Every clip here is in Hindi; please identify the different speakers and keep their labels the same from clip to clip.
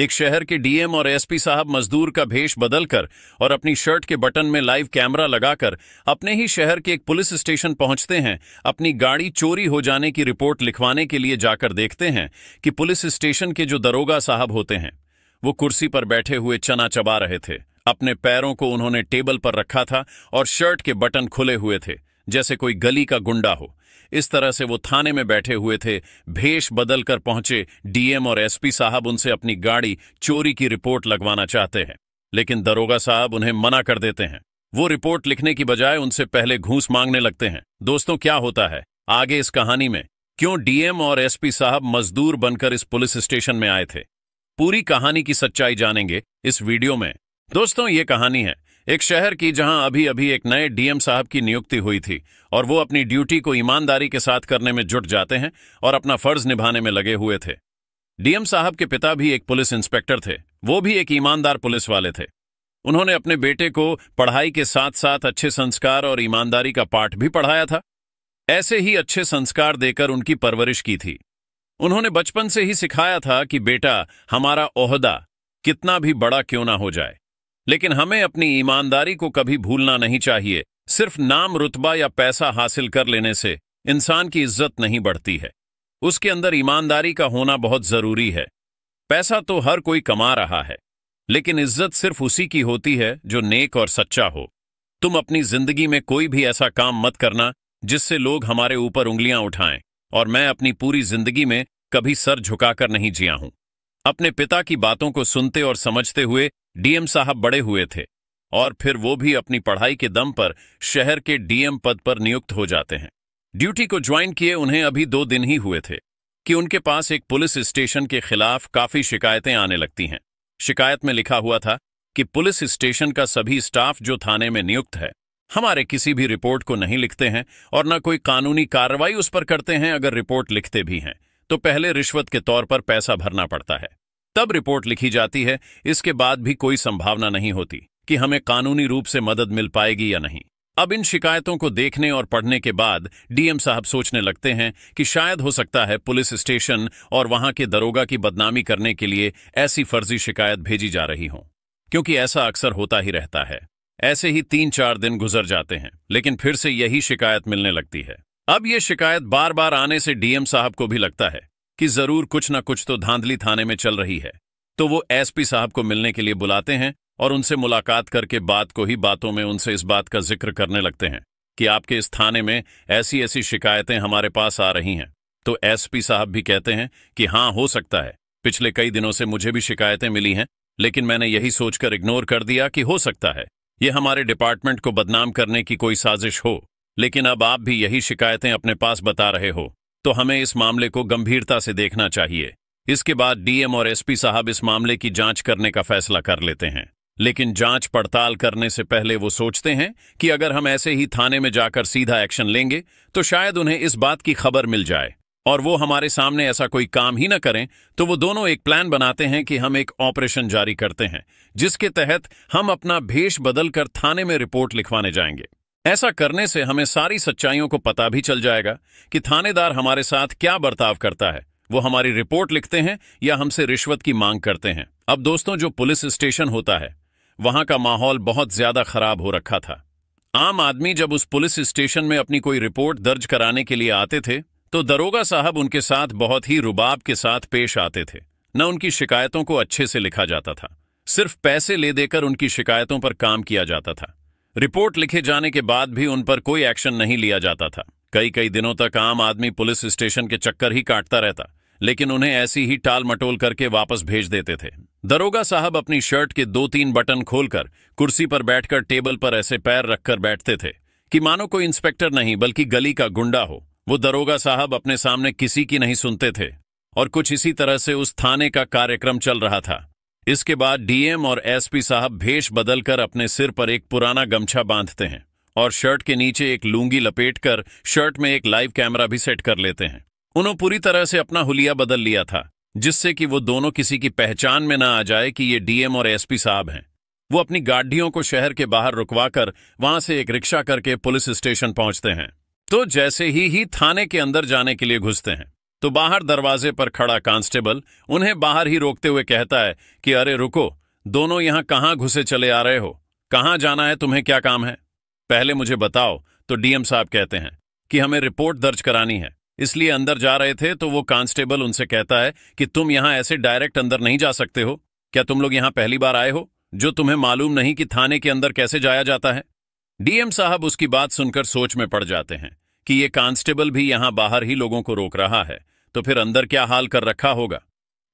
Speaker 1: एक शहर के डीएम और एसपी साहब मजदूर का भेष बदलकर और अपनी शर्ट के बटन में लाइव कैमरा लगाकर अपने ही शहर के एक पुलिस स्टेशन पहुंचते हैं अपनी गाड़ी चोरी हो जाने की रिपोर्ट लिखवाने के लिए जाकर देखते हैं कि पुलिस स्टेशन के जो दरोगा साहब होते हैं वो कुर्सी पर बैठे हुए चना चबा रहे थे अपने पैरों को उन्होंने टेबल पर रखा था और शर्ट के बटन खुले हुए थे जैसे कोई गली का गुंडा हो इस तरह से वो थाने में बैठे हुए थे भेष बदल कर पहुंचे डीएम और एसपी साहब उनसे अपनी गाड़ी चोरी की रिपोर्ट लगवाना चाहते हैं लेकिन दरोगा साहब उन्हें मना कर देते हैं वो रिपोर्ट लिखने की बजाय उनसे पहले घूस मांगने लगते हैं दोस्तों क्या होता है आगे इस कहानी में क्यों डीएम और एसपी साहब मजदूर बनकर इस पुलिस स्टेशन में आए थे पूरी कहानी की सच्चाई जानेंगे इस वीडियो में दोस्तों ये कहानी है एक शहर की जहां अभी अभी एक नए डीएम साहब की नियुक्ति हुई थी और वो अपनी ड्यूटी को ईमानदारी के साथ करने में जुट जाते हैं और अपना फर्ज निभाने में लगे हुए थे डीएम साहब के पिता भी एक पुलिस इंस्पेक्टर थे वो भी एक ईमानदार पुलिस वाले थे उन्होंने अपने बेटे को पढ़ाई के साथ साथ अच्छे संस्कार और ईमानदारी का पाठ भी पढ़ाया था ऐसे ही अच्छे संस्कार देकर उनकी परवरिश की थी उन्होंने बचपन से ही सिखाया था कि बेटा हमारा ओहदा कितना भी बड़ा क्यों ना हो जाए लेकिन हमें अपनी ईमानदारी को कभी भूलना नहीं चाहिए सिर्फ नाम रुतबा या पैसा हासिल कर लेने से इंसान की इज्जत नहीं बढ़ती है उसके अंदर ईमानदारी का होना बहुत जरूरी है पैसा तो हर कोई कमा रहा है लेकिन इज्जत सिर्फ उसी की होती है जो नेक और सच्चा हो तुम अपनी जिंदगी में कोई भी ऐसा काम मत करना जिससे लोग हमारे ऊपर उंगलियां उठाएं और मैं अपनी पूरी जिंदगी में कभी सर झुकाकर नहीं जिया हूं अपने पिता की बातों को सुनते और समझते हुए डीएम साहब बड़े हुए थे और फिर वो भी अपनी पढ़ाई के दम पर शहर के डीएम पद पर नियुक्त हो जाते हैं ड्यूटी को ज्वाइन किए उन्हें अभी दो दिन ही हुए थे कि उनके पास एक पुलिस स्टेशन के खिलाफ काफी शिकायतें आने लगती हैं शिकायत में लिखा हुआ था कि पुलिस स्टेशन का सभी स्टाफ जो थाने में नियुक्त है हमारे किसी भी रिपोर्ट को नहीं लिखते हैं और न कोई कानूनी कार्रवाई उस पर करते हैं अगर रिपोर्ट लिखते भी हैं तो पहले रिश्वत के तौर पर पैसा भरना पड़ता है तब रिपोर्ट लिखी जाती है इसके बाद भी कोई संभावना नहीं होती कि हमें कानूनी रूप से मदद मिल पाएगी या नहीं अब इन शिकायतों को देखने और पढ़ने के बाद डीएम साहब सोचने लगते हैं कि शायद हो सकता है पुलिस स्टेशन और वहां के दरोगा की बदनामी करने के लिए ऐसी फर्जी शिकायत भेजी जा रही हो क्योंकि ऐसा अक्सर होता ही रहता है ऐसे ही तीन चार दिन गुजर जाते हैं लेकिन फिर से यही शिकायत मिलने लगती है अब ये शिकायत बार बार आने से डीएम साहब को भी लगता है कि जरूर कुछ ना कुछ तो धांधली थाने में चल रही है तो वो एसपी साहब को मिलने के लिए बुलाते हैं और उनसे मुलाकात करके बात को ही बातों में उनसे इस बात का जिक्र करने लगते हैं कि आपके इस थाने में ऐसी ऐसी शिकायतें हमारे पास आ रही हैं तो एसपी साहब भी कहते हैं कि हाँ हो सकता है पिछले कई दिनों से मुझे भी शिकायतें मिली हैं लेकिन मैंने यही सोचकर इग्नोर कर दिया कि हो सकता है ये हमारे डिपार्टमेंट को बदनाम करने की कोई साजिश हो लेकिन अब आप भी यही शिकायतें अपने पास बता रहे हो तो हमें इस मामले को गंभीरता से देखना चाहिए इसके बाद डीएम और एसपी साहब इस मामले की जांच करने का फैसला कर लेते हैं लेकिन जांच पड़ताल करने से पहले वो सोचते हैं कि अगर हम ऐसे ही थाने में जाकर सीधा एक्शन लेंगे तो शायद उन्हें इस बात की खबर मिल जाए और वो हमारे सामने ऐसा कोई काम ही ना करें तो वो दोनों एक प्लान बनाते हैं कि हम एक ऑपरेशन जारी करते हैं जिसके तहत हम अपना भेष बदलकर थाने में रिपोर्ट लिखवाने जाएंगे ऐसा करने से हमें सारी सच्चाइयों को पता भी चल जाएगा कि थानेदार हमारे साथ क्या बर्ताव करता है वो हमारी रिपोर्ट लिखते हैं या हमसे रिश्वत की मांग करते हैं अब दोस्तों जो पुलिस स्टेशन होता है वहां का माहौल बहुत ज्यादा खराब हो रखा था आम आदमी जब उस पुलिस स्टेशन में अपनी कोई रिपोर्ट दर्ज कराने के लिए आते थे तो दरोगा साहब उनके साथ बहुत ही रुबाब के साथ पेश आते थे न उनकी शिकायतों को अच्छे से लिखा जाता था सिर्फ पैसे ले देकर उनकी शिकायतों पर काम किया जाता था रिपोर्ट लिखे जाने के बाद भी उन पर कोई एक्शन नहीं लिया जाता था कई कई दिनों तक आम आदमी पुलिस स्टेशन के चक्कर ही काटता रहता लेकिन उन्हें ऐसी ही टाल मटोल करके वापस भेज देते थे दरोगा साहब अपनी शर्ट के दो तीन बटन खोलकर कुर्सी पर बैठकर टेबल पर ऐसे पैर रखकर बैठते थे कि मानो कोई इंस्पेक्टर नहीं बल्कि गली का गुंडा हो वो दरोगा साहब अपने सामने किसी की नहीं सुनते थे और कुछ इसी तरह से उस थाने का कार्यक्रम चल रहा था इसके बाद डीएम और एसपी साहब भेष बदलकर अपने सिर पर एक पुराना गमछा बांधते हैं और शर्ट के नीचे एक लूंगी लपेटकर शर्ट में एक लाइव कैमरा भी सेट कर लेते हैं उन्होंने पूरी तरह से अपना हुलिया बदल लिया था जिससे कि वो दोनों किसी की पहचान में ना आ जाए कि ये डीएम और एसपी साहब हैं वो अपनी गाड़ियों को शहर के बाहर रुकवाकर वहां से एक रिक्शा करके पुलिस स्टेशन पहुंचते हैं तो जैसे ही ही थाने के अंदर जाने के लिए घुसते हैं तो बाहर दरवाजे पर खड़ा कांस्टेबल उन्हें बाहर ही रोकते हुए कहता है कि अरे रुको दोनों यहां कहां घुसे चले आ रहे हो कहां जाना है तुम्हें क्या काम है पहले मुझे बताओ तो डीएम साहब कहते हैं कि हमें रिपोर्ट दर्ज करानी है इसलिए अंदर जा रहे थे तो वो कांस्टेबल उनसे कहता है कि तुम यहां ऐसे डायरेक्ट अंदर नहीं जा सकते हो क्या तुम लोग यहां पहली बार आए हो जो तुम्हें मालूम नहीं कि थाने के अंदर कैसे जाया जाता है डीएम साहब उसकी बात सुनकर सोच में पड़ जाते हैं कि ये कांस्टेबल भी यहां बाहर ही लोगों को रोक रहा है तो फिर अंदर क्या हाल कर रखा होगा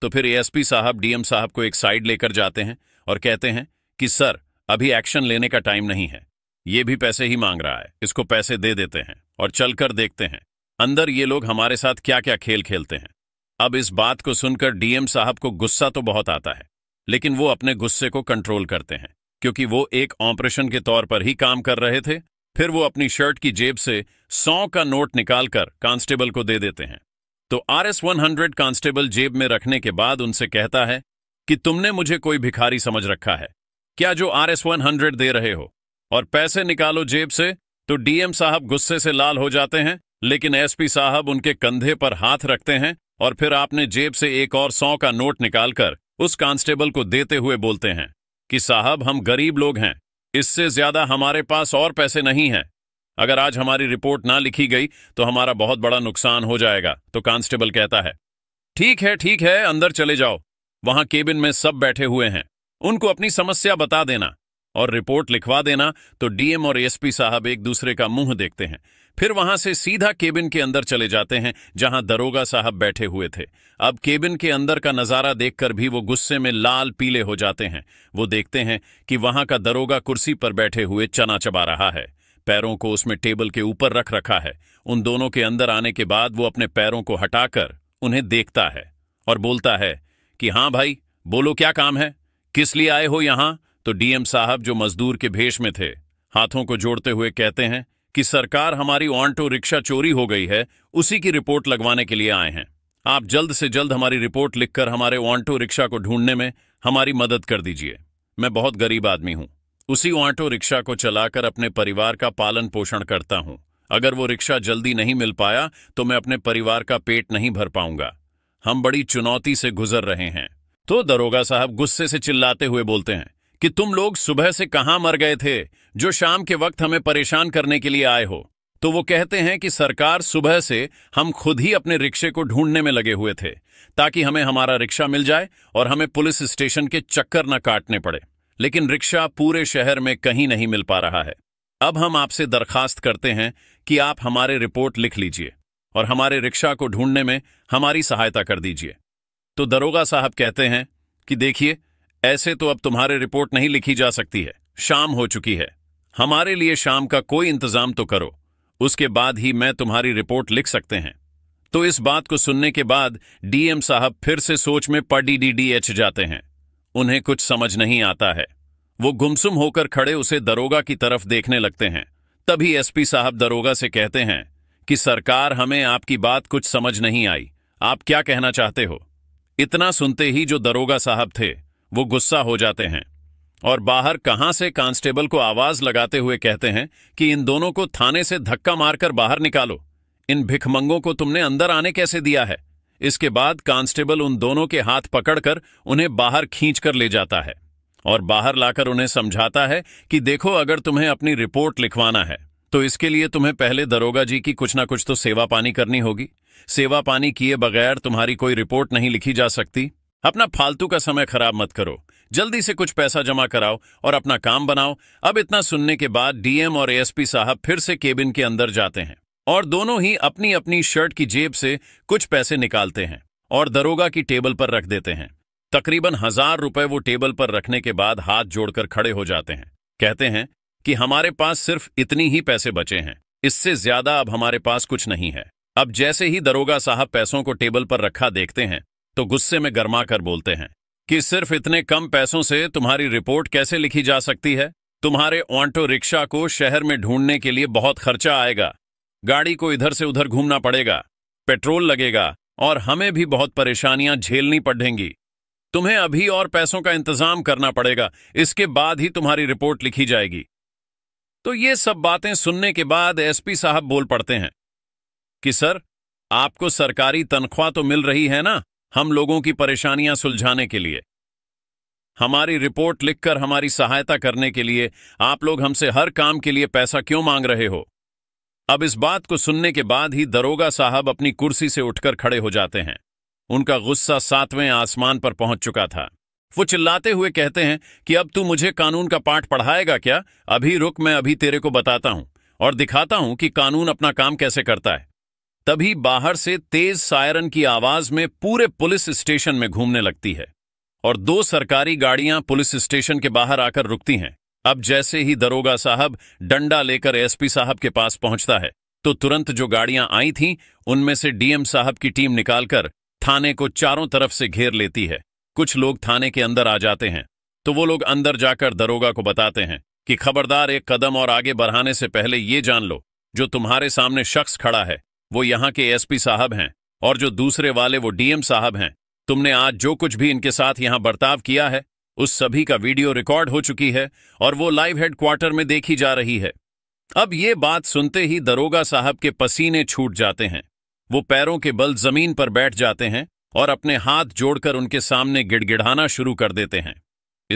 Speaker 1: तो फिर एएसपी साहब डीएम साहब को एक साइड लेकर जाते हैं और कहते हैं कि सर अभी एक्शन लेने का टाइम नहीं है ये भी पैसे ही मांग रहा है इसको पैसे दे देते हैं और चलकर देखते हैं अंदर ये लोग हमारे साथ क्या क्या खेल खेलते हैं अब इस बात को सुनकर डीएम साहब को गुस्सा तो बहुत आता है लेकिन वो अपने गुस्से को कंट्रोल करते हैं क्योंकि वो एक ऑपरेशन के तौर पर ही काम कर रहे थे फिर वो अपनी शर्ट की जेब से सौ का नोट निकालकर कांस्टेबल को दे देते हैं तो R S one hundred constable जेब में रखने के बाद उनसे कहता है कि तुमने मुझे कोई भिखारी समझ रखा है क्या जो आर एस वन हंड्रेड दे रहे हो और पैसे निकालो जेब से तो डीएम साहब गुस्से से लाल हो जाते हैं लेकिन एसपी साहब उनके कंधे पर हाथ रखते हैं और फिर आपने जेब से एक और सौ का नोट निकालकर उस कांस्टेबल को देते हुए बोलते हैं कि साहब हम गरीब लोग हैं इससे ज्यादा हमारे पास और पैसे नहीं हैं अगर आज हमारी रिपोर्ट ना लिखी गई तो हमारा बहुत बड़ा नुकसान हो जाएगा तो कांस्टेबल कहता है ठीक है ठीक है अंदर चले जाओ वहां केबिन में सब बैठे हुए हैं उनको अपनी समस्या बता देना और रिपोर्ट लिखवा देना तो डीएम और एसपी साहब एक दूसरे का मुंह देखते हैं फिर वहां से सीधा केबिन के अंदर चले जाते हैं जहां दरोगा साहब बैठे हुए थे अब केबिन के अंदर का नजारा देखकर भी वो गुस्से में लाल पीले हो जाते हैं वो देखते हैं कि वहां का दरोगा कुर्सी पर बैठे हुए चना चबा रहा है पैरों को उसमें टेबल के ऊपर रख रखा है उन दोनों के अंदर आने के बाद वो अपने पैरों को हटाकर उन्हें देखता है और बोलता है कि हाँ भाई बोलो क्या काम है किस लिए आए हो यहां तो डीएम साहब जो मजदूर के भेष में थे हाथों को जोड़ते हुए कहते हैं कि सरकार हमारी ऑनटो रिक्शा चोरी हो गई है उसी की रिपोर्ट लगवाने के लिए आए हैं आप जल्द से जल्द हमारी रिपोर्ट लिखकर हमारे ऑनटो रिक्शा को ढूंढने में हमारी मदद कर दीजिए मैं बहुत गरीब आदमी हूं उसी ऑटो रिक्शा को चलाकर अपने परिवार का पालन पोषण करता हूं अगर वो रिक्शा जल्दी नहीं मिल पाया तो मैं अपने परिवार का पेट नहीं भर पाऊंगा हम बड़ी चुनौती से गुजर रहे हैं तो दरोगा साहब गुस्से से चिल्लाते हुए बोलते हैं कि तुम लोग सुबह से कहां मर गए थे जो शाम के वक्त हमें परेशान करने के लिए आए हो तो वो कहते हैं कि सरकार सुबह से हम खुद ही अपने रिक्शे को ढूंढने में लगे हुए थे ताकि हमें हमारा रिक्शा मिल जाए और हमें पुलिस स्टेशन के चक्कर न काटने पड़े लेकिन रिक्शा पूरे शहर में कहीं नहीं मिल पा रहा है अब हम आपसे दरखास्त करते हैं कि आप हमारे रिपोर्ट लिख लीजिए और हमारे रिक्शा को ढूंढने में हमारी सहायता कर दीजिए तो दरोगा साहब कहते हैं कि देखिए ऐसे तो अब तुम्हारे रिपोर्ट नहीं लिखी जा सकती है शाम हो चुकी है हमारे लिए शाम का कोई इंतजाम तो करो उसके बाद ही मैं तुम्हारी रिपोर्ट लिख सकते हैं तो इस बात को सुनने के बाद डीएम साहब फिर से सोच में पड़ी डी जाते हैं उन्हें कुछ समझ नहीं आता है वो गुमसुम होकर खड़े उसे दरोगा की तरफ देखने लगते हैं तभी एसपी साहब दरोगा से कहते हैं कि सरकार हमें आपकी बात कुछ समझ नहीं आई आप क्या कहना चाहते हो इतना सुनते ही जो दरोगा साहब थे वो गुस्सा हो जाते हैं और बाहर कहां से कांस्टेबल को आवाज लगाते हुए कहते हैं कि इन दोनों को थाने से धक्का मारकर बाहर निकालो इन भिखमंगों को तुमने अंदर आने कैसे दिया है इसके बाद कांस्टेबल उन दोनों के हाथ पकड़कर उन्हें बाहर खींचकर ले जाता है और बाहर लाकर उन्हें समझाता है कि देखो अगर तुम्हें अपनी रिपोर्ट लिखवाना है तो इसके लिए तुम्हें पहले दरोगा जी की कुछ ना कुछ तो सेवा पानी करनी होगी सेवा पानी किए बगैर तुम्हारी कोई रिपोर्ट नहीं लिखी जा सकती अपना फालतू का समय खराब मत करो जल्दी से कुछ पैसा जमा कराओ और अपना काम बनाओ अब इतना सुनने के बाद डीएम और एएसपी साहब फिर से केबिन के अंदर जाते हैं और दोनों ही अपनी अपनी शर्ट की जेब से कुछ पैसे निकालते हैं और दरोगा की टेबल पर रख देते हैं तकरीबन हजार रुपए वो टेबल पर रखने के बाद हाथ जोड़कर खड़े हो जाते हैं कहते हैं कि हमारे पास सिर्फ इतनी ही पैसे बचे हैं इससे ज्यादा अब हमारे पास कुछ नहीं है अब जैसे ही दरोगा साहब पैसों को टेबल पर रखा देखते हैं तो गुस्से में गर्मा कर बोलते हैं कि सिर्फ इतने कम पैसों से तुम्हारी रिपोर्ट कैसे लिखी जा सकती है तुम्हारे ऑटो रिक्शा को शहर में ढूंढने के लिए बहुत खर्चा आएगा गाड़ी को इधर से उधर घूमना पड़ेगा पेट्रोल लगेगा और हमें भी बहुत परेशानियां झेलनी पड़ेंगी तुम्हें अभी और पैसों का इंतजाम करना पड़ेगा इसके बाद ही तुम्हारी रिपोर्ट लिखी जाएगी तो ये सब बातें सुनने के बाद एसपी साहब बोल पड़ते हैं कि सर आपको सरकारी तनख्वाह तो मिल रही है ना हम लोगों की परेशानियां सुलझाने के लिए हमारी रिपोर्ट लिखकर हमारी सहायता करने के लिए आप लोग हमसे हर काम के लिए पैसा क्यों मांग रहे हो अब इस बात को सुनने के बाद ही दरोगा साहब अपनी कुर्सी से उठकर खड़े हो जाते हैं उनका गुस्सा सातवें आसमान पर पहुंच चुका था वो चिल्लाते हुए कहते हैं कि अब तू मुझे कानून का पाठ पढ़ाएगा क्या अभी रुक मैं अभी तेरे को बताता हूं और दिखाता हूं कि कानून अपना काम कैसे करता है तभी बाहर से तेज सायरन की आवाज में पूरे पुलिस स्टेशन में घूमने लगती है और दो सरकारी गाड़ियां पुलिस स्टेशन के बाहर आकर रुकती हैं अब जैसे ही दरोगा साहब डंडा लेकर एसपी साहब के पास पहुंचता है तो तुरंत जो गाड़ियां आई थीं उनमें से डीएम साहब की टीम निकालकर थाने को चारों तरफ से घेर लेती है कुछ लोग थाने के अंदर आ जाते हैं तो वो लोग अंदर जाकर दरोगा को बताते हैं कि खबरदार एक कदम और आगे बढ़ाने से पहले ये जान लो जो तुम्हारे सामने शख्स खड़ा है वो यहाँ के एसपी साहब हैं और जो दूसरे वाले वो डीएम साहब हैं तुमने आज जो कुछ भी इनके साथ यहाँ बर्ताव किया है उस सभी का वीडियो रिकॉर्ड हो चुकी है और वो लाइव हेडक्वार्टर में देखी जा रही है अब ये बात सुनते ही दरोगा साहब के पसीने छूट जाते हैं वो पैरों के बल जमीन पर बैठ जाते हैं और अपने हाथ जोड़कर उनके सामने गिड़गिड़ाना शुरू कर देते हैं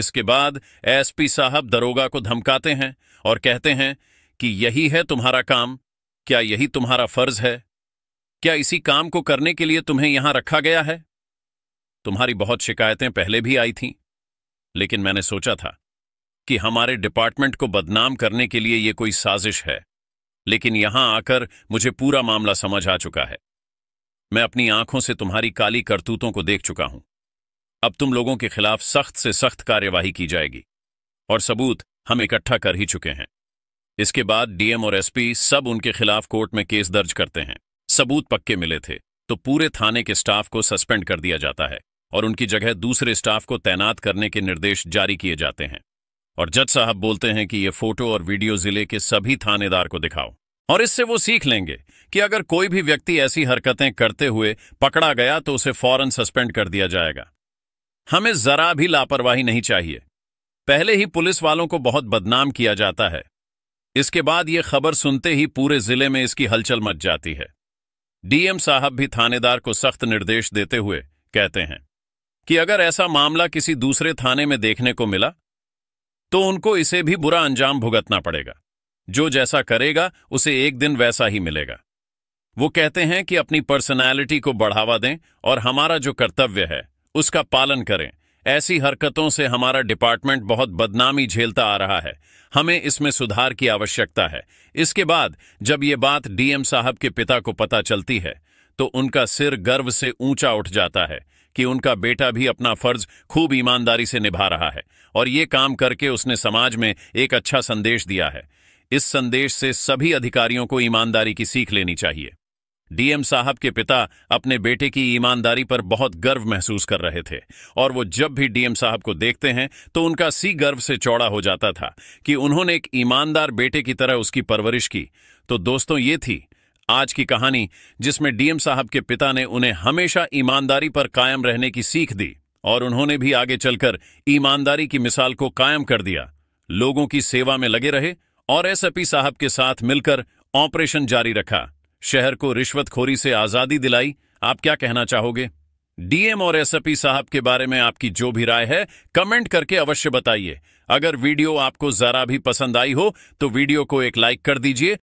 Speaker 1: इसके बाद एसपी साहब दरोगा को धमकाते हैं और कहते हैं कि यही है तुम्हारा काम क्या यही तुम्हारा फर्ज है क्या इसी काम को करने के लिए तुम्हें यहां रखा गया है तुम्हारी बहुत शिकायतें पहले भी आई थीं लेकिन मैंने सोचा था कि हमारे डिपार्टमेंट को बदनाम करने के लिए ये कोई साजिश है लेकिन यहां आकर मुझे पूरा मामला समझ आ चुका है मैं अपनी आंखों से तुम्हारी काली करतूतों को देख चुका हूं अब तुम लोगों के खिलाफ सख्त से सख्त कार्यवाही की जाएगी और सबूत हम इकट्ठा कर ही चुके हैं इसके बाद डीएम और एसपी सब उनके खिलाफ कोर्ट में केस दर्ज करते हैं सबूत पक्के मिले थे तो पूरे थाने के स्टाफ को सस्पेंड कर दिया जाता है और उनकी जगह दूसरे स्टाफ को तैनात करने के निर्देश जारी किए जाते हैं और जज साहब बोलते हैं कि ये फोटो और वीडियो जिले के सभी थानेदार को दिखाओ और इससे वो सीख लेंगे कि अगर कोई भी व्यक्ति ऐसी हरकतें करते हुए पकड़ा गया तो उसे फौरन सस्पेंड कर दिया जाएगा हमें जरा भी लापरवाही नहीं चाहिए पहले ही पुलिस वालों को बहुत बदनाम किया जाता है इसके बाद ये खबर सुनते ही पूरे जिले में इसकी हलचल मच जाती है डीएम साहब भी थानेदार को सख्त निर्देश देते हुए कहते हैं कि अगर ऐसा मामला किसी दूसरे थाने में देखने को मिला तो उनको इसे भी बुरा अंजाम भुगतना पड़ेगा जो जैसा करेगा उसे एक दिन वैसा ही मिलेगा वो कहते हैं कि अपनी पर्सनालिटी को बढ़ावा दें और हमारा जो कर्तव्य है उसका पालन करें ऐसी हरकतों से हमारा डिपार्टमेंट बहुत बदनामी झेलता आ रहा है हमें इसमें सुधार की आवश्यकता है इसके बाद जब ये बात डीएम साहब के पिता को पता चलती है तो उनका सिर गर्व से ऊंचा उठ जाता है कि उनका बेटा भी अपना फर्ज खूब ईमानदारी से निभा रहा है और ये काम करके उसने समाज में एक अच्छा संदेश दिया है इस संदेश से सभी अधिकारियों को ईमानदारी की सीख लेनी चाहिए डीएम साहब के पिता अपने बेटे की ईमानदारी पर बहुत गर्व महसूस कर रहे थे और वो जब भी डीएम साहब को देखते हैं तो उनका सी गर्व से चौड़ा हो जाता था कि उन्होंने एक ईमानदार बेटे की तरह उसकी परवरिश की तो दोस्तों ये थी आज की कहानी जिसमें डीएम साहब के पिता ने उन्हें हमेशा ईमानदारी पर कायम रहने की सीख दी और उन्होंने भी आगे चलकर ईमानदारी की मिसाल को कायम कर दिया लोगों की सेवा में लगे रहे और एसएपी साहब के साथ मिलकर ऑपरेशन जारी रखा शहर को रिश्वतखोरी से आज़ादी दिलाई आप क्या कहना चाहोगे डीएम और एसएपी साहब के बारे में आपकी जो भी राय है कमेंट करके अवश्य बताइए अगर वीडियो आपको जरा भी पसंद आई हो तो वीडियो को एक लाइक कर दीजिए